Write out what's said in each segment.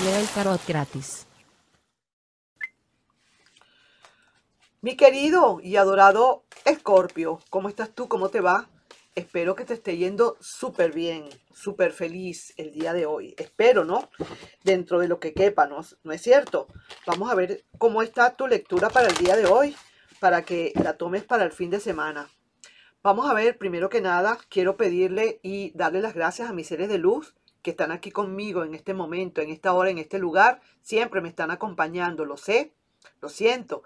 te el tarot gratis. Mi querido y adorado Escorpio, ¿cómo estás tú? ¿Cómo te va? Espero que te esté yendo súper bien, súper feliz el día de hoy. Espero, ¿no? Dentro de lo que quepa, ¿no? ¿no? es cierto? Vamos a ver cómo está tu lectura para el día de hoy, para que la tomes para el fin de semana. Vamos a ver, primero que nada, quiero pedirle y darle las gracias a mis seres de luz que están aquí conmigo en este momento, en esta hora, en este lugar, siempre me están acompañando, lo sé, lo siento.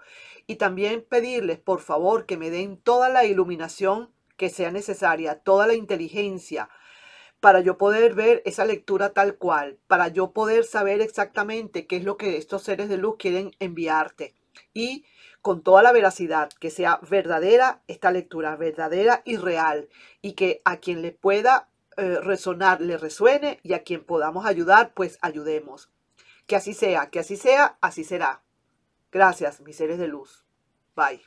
Y también pedirles, por favor, que me den toda la iluminación que sea necesaria, toda la inteligencia, para yo poder ver esa lectura tal cual, para yo poder saber exactamente qué es lo que estos seres de luz quieren enviarte. Y con toda la veracidad, que sea verdadera esta lectura, verdadera y real, y que a quien le pueda eh, resonar, le resuene y a quien podamos ayudar, pues ayudemos. Que así sea, que así sea, así será. Gracias, mis seres de luz. Bye.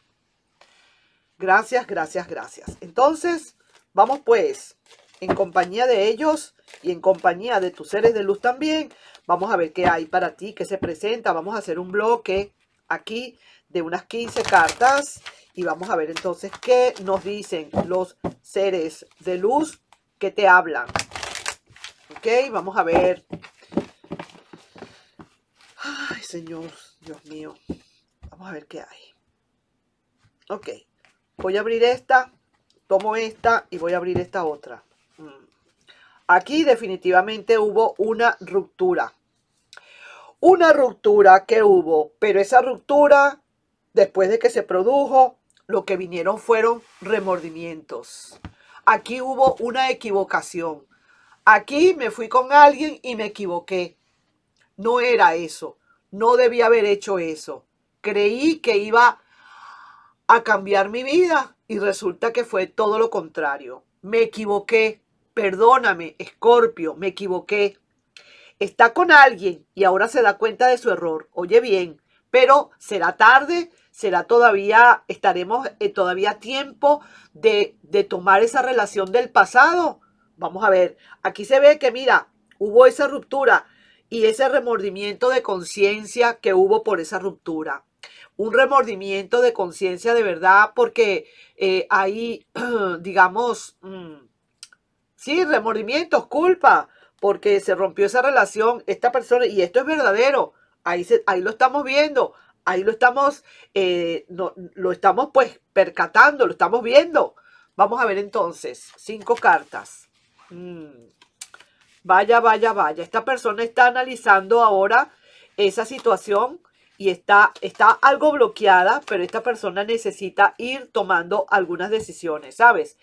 Gracias, gracias, gracias. Entonces, vamos pues, en compañía de ellos y en compañía de tus seres de luz también, vamos a ver qué hay para ti, qué se presenta. Vamos a hacer un bloque aquí de unas 15 cartas y vamos a ver entonces qué nos dicen los seres de luz que te hablan. ¿Ok? Vamos a ver. Ay, Señor, Dios mío. Vamos a ver qué hay. Ok. Voy a abrir esta, tomo esta y voy a abrir esta otra. Mm. Aquí definitivamente hubo una ruptura. Una ruptura que hubo, pero esa ruptura, después de que se produjo, lo que vinieron fueron remordimientos aquí hubo una equivocación. Aquí me fui con alguien y me equivoqué. No era eso. No debía haber hecho eso. Creí que iba a cambiar mi vida y resulta que fue todo lo contrario. Me equivoqué. Perdóname, Escorpio, me equivoqué. Está con alguien y ahora se da cuenta de su error. Oye bien, pero será tarde será todavía, estaremos eh, todavía tiempo de, de tomar esa relación del pasado. Vamos a ver, aquí se ve que mira, hubo esa ruptura y ese remordimiento de conciencia que hubo por esa ruptura. Un remordimiento de conciencia de verdad porque hay, eh, digamos, mm, sí, remordimientos, culpa, porque se rompió esa relación, esta persona, y esto es verdadero, ahí, ahí lo estamos viendo, ahí lo estamos, eh, lo estamos pues percatando, lo estamos viendo. Vamos a ver entonces, cinco cartas. Mm. Vaya, vaya, vaya. Esta persona está analizando ahora esa situación y está, está algo bloqueada, pero esta persona necesita ir tomando algunas decisiones, ¿sabes?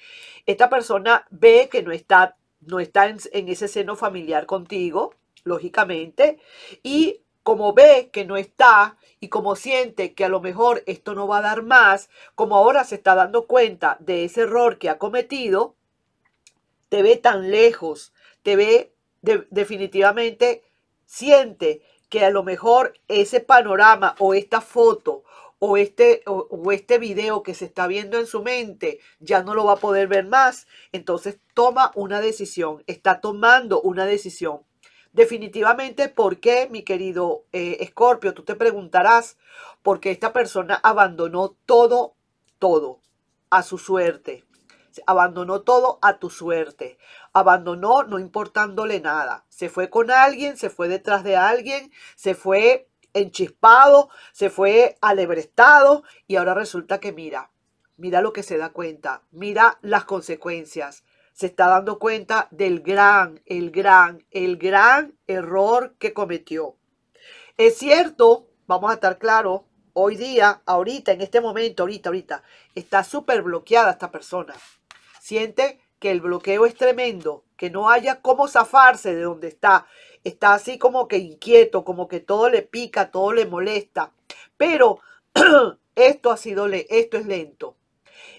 Esta persona ve que no está, no está en, en ese seno familiar contigo, lógicamente, y como ve que no está y como siente que a lo mejor esto no va a dar más, como ahora se está dando cuenta de ese error que ha cometido, te ve tan lejos, te ve definitivamente, siente que a lo mejor ese panorama o esta foto o este, o este video que se está viendo en su mente ya no lo va a poder ver más, entonces toma una decisión, está tomando una decisión Definitivamente, ¿por qué, mi querido eh, Escorpio? tú te preguntarás, ¿por qué esta persona abandonó todo, todo a su suerte? Abandonó todo a tu suerte. Abandonó no importándole nada. Se fue con alguien, se fue detrás de alguien, se fue enchispado, se fue alebrestado y ahora resulta que mira, mira lo que se da cuenta, mira las consecuencias se está dando cuenta del gran, el gran, el gran error que cometió. Es cierto, vamos a estar claros, hoy día, ahorita, en este momento, ahorita, ahorita, está súper bloqueada esta persona. Siente que el bloqueo es tremendo, que no haya cómo zafarse de donde está. Está así como que inquieto, como que todo le pica, todo le molesta. Pero esto ha sido, esto es lento.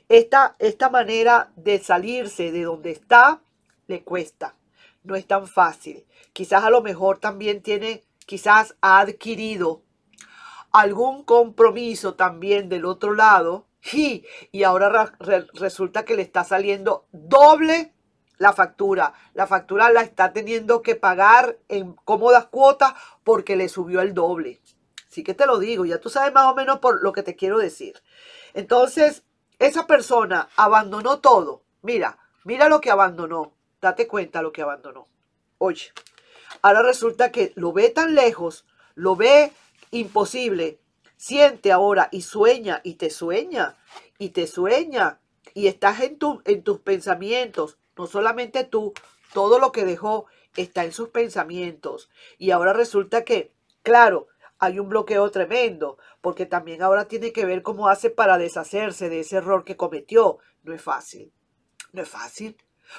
Esta, esta manera de salirse de donde está le cuesta, no es tan fácil. Quizás a lo mejor también tiene, quizás ha adquirido algún compromiso también del otro lado y, y ahora resulta que le está saliendo doble la factura. La factura la está teniendo que pagar en cómodas cuotas porque le subió el doble. Así que te lo digo, ya tú sabes más o menos por lo que te quiero decir. Entonces, esa persona abandonó todo. Mira, mira lo que abandonó. Date cuenta lo que abandonó. Oye, ahora resulta que lo ve tan lejos, lo ve imposible. Siente ahora y sueña y te sueña y te sueña y estás en, tu, en tus pensamientos. No solamente tú, todo lo que dejó está en sus pensamientos. Y ahora resulta que, claro, hay un bloqueo tremendo, porque también ahora tiene que ver cómo hace para deshacerse de ese error que cometió. No es fácil, no es fácil,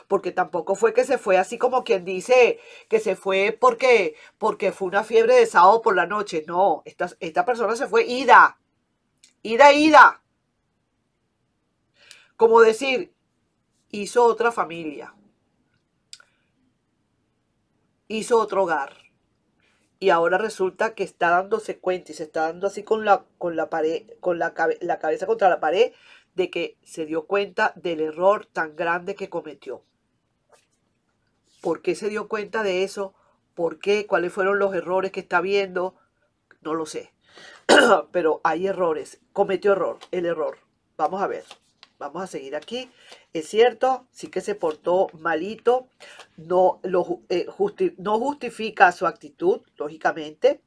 porque tampoco fue que se fue así como quien dice que se fue porque, porque fue una fiebre de sábado por la noche. No, esta, esta persona se fue ida, ida, ida. Como decir, hizo otra familia, hizo otro hogar y ahora resulta que está dándose cuenta y se está dando así con la, con la pared, con la, la cabeza contra la pared, de que se dio cuenta del error tan grande que cometió. ¿Por qué se dio cuenta de eso? ¿Por qué? ¿Cuáles fueron los errores que está viendo? No lo sé. Pero hay errores. Cometió error, el error. Vamos a ver. Vamos a seguir aquí. Es cierto, sí que se portó malito, no, eh, no justifica su actitud, lógicamente.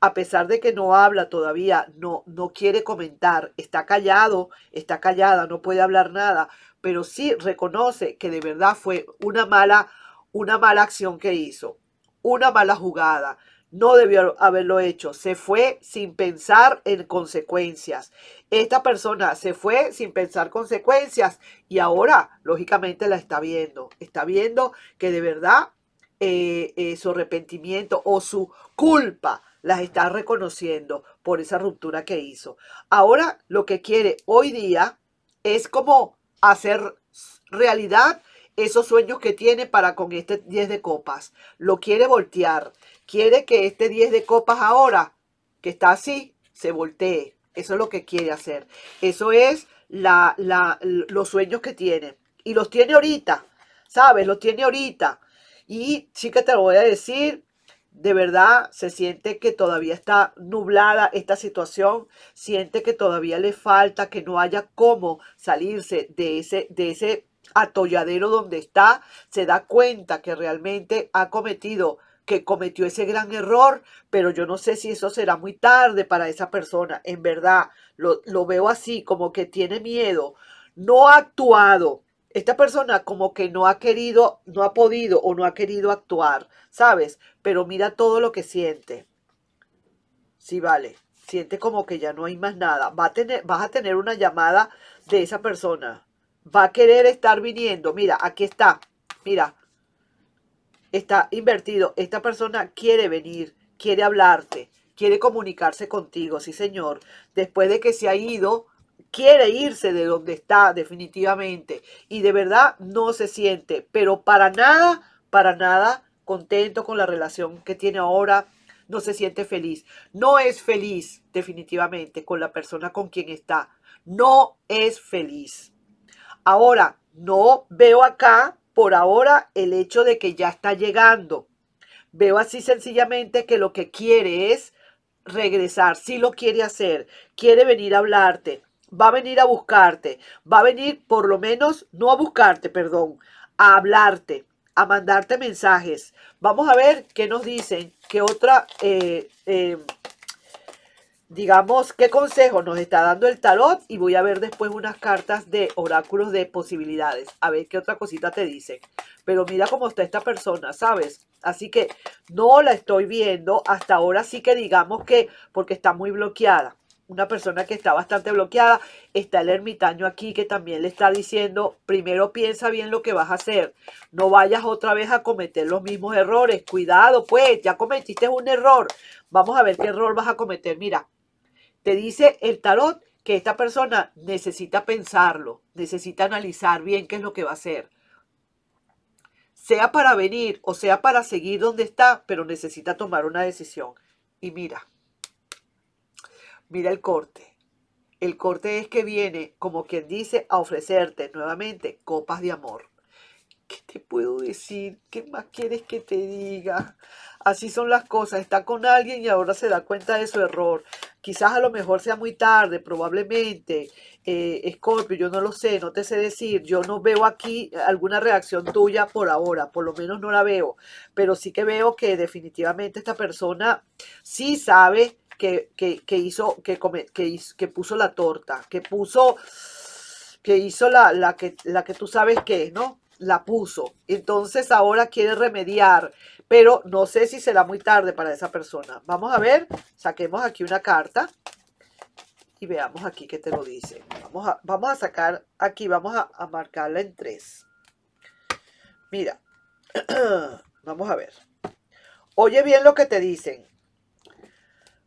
A pesar de que no habla todavía, no, no quiere comentar, está callado, está callada, no puede hablar nada, pero sí reconoce que de verdad fue una mala, una mala acción que hizo, una mala jugada no debió haberlo hecho. Se fue sin pensar en consecuencias. Esta persona se fue sin pensar consecuencias y ahora, lógicamente, la está viendo. Está viendo que de verdad eh, eh, su arrepentimiento o su culpa las está reconociendo por esa ruptura que hizo. Ahora lo que quiere hoy día es como hacer realidad esos sueños que tiene para con este 10 de copas. Lo quiere voltear. Quiere que este 10 de copas ahora, que está así, se voltee. Eso es lo que quiere hacer. Eso es los sueños que tiene. Y los tiene ahorita, ¿sabes? Los tiene ahorita. Y que te lo voy a decir, de verdad se siente que todavía está nublada esta situación, siente que todavía le falta, que no haya cómo salirse de ese, de ese atolladero donde está, se da cuenta que realmente ha cometido que cometió ese gran error, pero yo no sé si eso será muy tarde para esa persona. En verdad, lo, veo así, como que tiene miedo, no ha actuado. Esta persona como que no ha querido, no ha podido o no ha querido actuar, ¿sabes? Pero mira todo lo que siente. Sí, vale. Siente como que ya no hay más nada. Va a tener, vas a tener una llamada de esa persona va a querer estar viniendo. Mira, aquí está. Mira, está invertido. Esta persona quiere venir, quiere hablarte, quiere comunicarse contigo, sí señor. Después de que se ha ido, quiere irse de donde está definitivamente. Y de verdad no se siente, pero para nada, para nada contento con la relación que tiene ahora. No se siente feliz. No es feliz definitivamente con la persona con quien está. No es feliz. Ahora, no veo acá por ahora el hecho de que ya está llegando. Veo así sencillamente que lo que quiere es regresar, si sí lo quiere hacer, quiere venir a hablarte, va a venir a buscarte, va a venir por lo menos, no a buscarte, perdón, a hablarte, a mandarte mensajes. Vamos a ver qué nos dicen, qué otra... Eh, eh, digamos, qué consejo nos está dando el tarot y voy a ver después unas cartas de oráculos de posibilidades, a ver qué otra cosita te dicen. Pero mira cómo está esta persona, ¿sabes? Así que no la estoy viendo hasta ahora, sí que digamos que porque está muy bloqueada. Una persona que está bastante bloqueada, está el ermitaño aquí que también le está diciendo, primero piensa bien lo que vas a hacer, no vayas otra vez a cometer los mismos errores, cuidado pues, ya cometiste un error, vamos a ver qué error vas a cometer, mira, te dice el tarot que esta persona necesita pensarlo, necesita analizar bien qué es lo que va a hacer. Sea para venir o sea para seguir donde está, pero necesita tomar una decisión. Y mira, mira el corte. El corte es que viene, como quien dice, a ofrecerte nuevamente copas de amor. ¿Qué te puedo decir? ¿Qué más quieres que te diga? Así son las cosas. Está con alguien y ahora se da cuenta de su error quizás a lo mejor sea muy tarde, probablemente, eh, Scorpio, yo no lo sé, no te sé decir, yo no veo aquí alguna reacción tuya por ahora, por lo menos no la veo, pero sí que veo que definitivamente esta persona sí sabe que, hizo, que, que, que puso la torta, que puso, que hizo la, que, la que tú sabes que es, ¿no? la puso. Entonces ahora quiere remediar, pero no sé si será muy tarde para esa persona. Vamos a ver, saquemos aquí una carta y veamos aquí qué te lo dice. Vamos a, vamos a sacar aquí, vamos a, a marcarla en tres. Mira, vamos a ver. Oye bien lo que te dicen.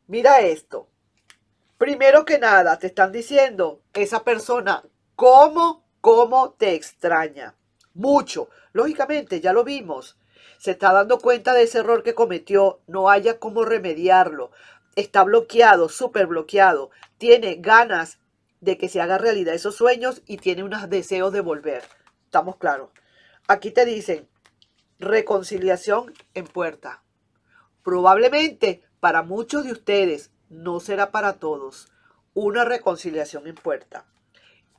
Mira esto. Primero que nada, te están diciendo esa persona cómo, cómo te extraña. Mucho. Lógicamente, ya lo vimos se está dando cuenta de ese error que cometió, no haya cómo remediarlo, está bloqueado, súper bloqueado, tiene ganas de que se haga realidad esos sueños y tiene unos deseos de volver. Estamos claros. Aquí te dicen, reconciliación en puerta. Probablemente para muchos de ustedes, no será para todos, una reconciliación en puerta.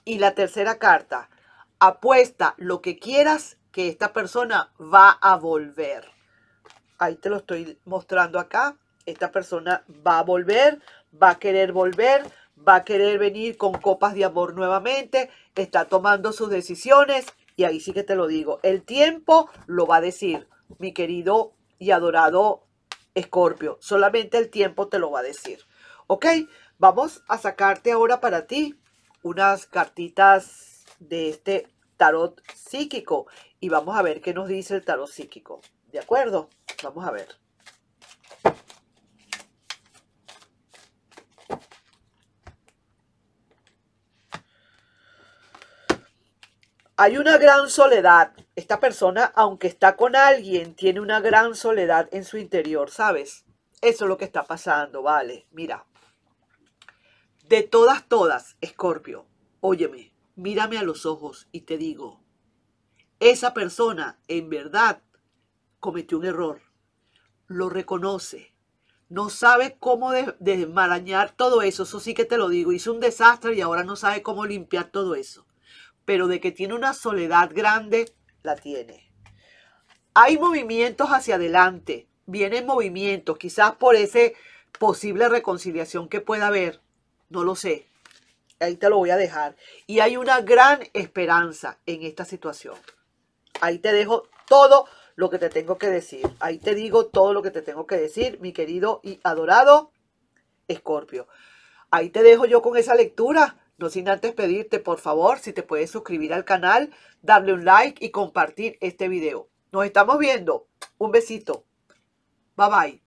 Y la tercera carta, apuesta lo que quieras que esta persona va a volver. Ahí te lo estoy mostrando acá. Esta persona va a volver, va a querer volver, va a querer venir con copas de amor nuevamente, está tomando sus decisiones y ahí sí que te lo digo, el tiempo lo va a decir, mi querido y adorado Escorpio, solamente el tiempo te lo va a decir. ¿Ok? Vamos a sacarte ahora para ti unas cartitas de este tarot psíquico. Y vamos a ver qué nos dice el tarot psíquico. ¿De acuerdo? Vamos a ver. Hay una gran soledad. Esta persona, aunque está con alguien, tiene una gran soledad en su interior, ¿sabes? Eso es lo que está pasando, vale. Mira. De todas, todas, Escorpio, óyeme mírame a los ojos y te digo, esa persona en verdad cometió un error, lo reconoce, no sabe cómo desmarañar todo eso, eso sí que te lo digo, hizo un desastre y ahora no sabe cómo limpiar todo eso, pero de que tiene una soledad grande, la tiene. Hay movimientos hacia adelante, vienen movimientos, quizás por esa posible reconciliación que pueda haber, no lo sé, Ahí te lo voy a dejar. Y hay una gran esperanza en esta situación. Ahí te dejo todo lo que te tengo que decir. Ahí te digo todo lo que te tengo que decir, mi querido y adorado Escorpio. Ahí te dejo yo con esa lectura. No sin antes pedirte, por favor, si te puedes suscribir al canal, darle un like y compartir este video. Nos estamos viendo. Un besito. Bye bye.